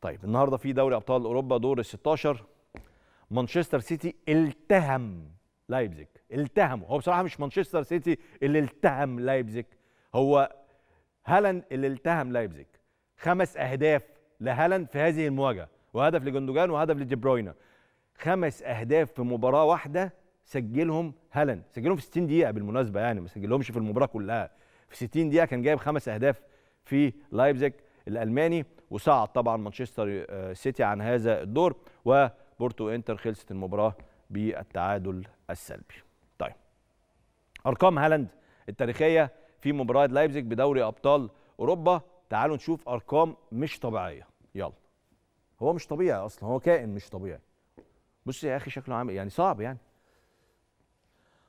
طيب النهارده في دوري ابطال اوروبا دور ال 16 مانشستر سيتي التهم لايبزيج التهمه هو بصراحه مش مانشستر سيتي اللي التهم لايبزيج هو هالاند اللي التهم لايبزيج خمس اهداف لهالاند في هذه المواجهه وهدف لجندوجان وهدف لدي بروينا خمس اهداف في مباراه واحده سجلهم هالاند سجلهم في 60 دقيقه بالمناسبه يعني ما سجلهمش في المباراه كلها في 60 دقيقه كان جايب خمس اهداف في لايبزيج الالماني وصعد طبعا مانشستر آه، سيتي عن هذا الدور وبورتو انتر خلصت المباراه بالتعادل السلبي طيب ارقام هالاند التاريخيه في مباراه لايبزيج بدوري ابطال اوروبا تعالوا نشوف ارقام مش طبيعيه يلا هو مش طبيعي اصلا هو كائن مش طبيعي بص يا اخي شكله عامل يعني صعب يعني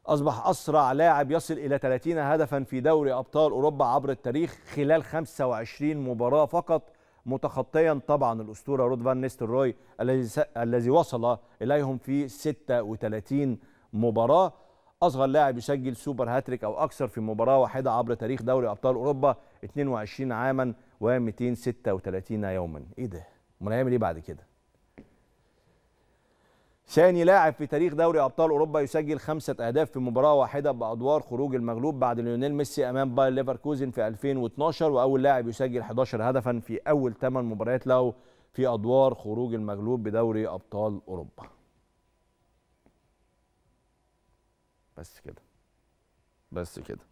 أصبح أسرع لاعب يصل إلى 30 هدفا في دوري أبطال أوروبا عبر التاريخ خلال 25 مباراة فقط متخطيا طبعا الاسطوره رود فان نيستروي الذي الذي وصل اليهم في 36 مباراه اصغر لاعب يسجل سوبر هاتريك او اكثر في مباراه واحده عبر تاريخ دوري ابطال اوروبا 22 عاما و236 يوما ايه ده امال هيعمل ايه بعد كده ثاني لاعب في تاريخ دوري ابطال اوروبا يسجل خمسه اهداف في مباراه واحده بادوار خروج المغلوب بعد ليونيل ميسي امام باير ليفركوزن في 2012 واول لاعب يسجل 11 هدفا في اول ثمان مباريات له في ادوار خروج المغلوب بدوري ابطال اوروبا بس كده بس كده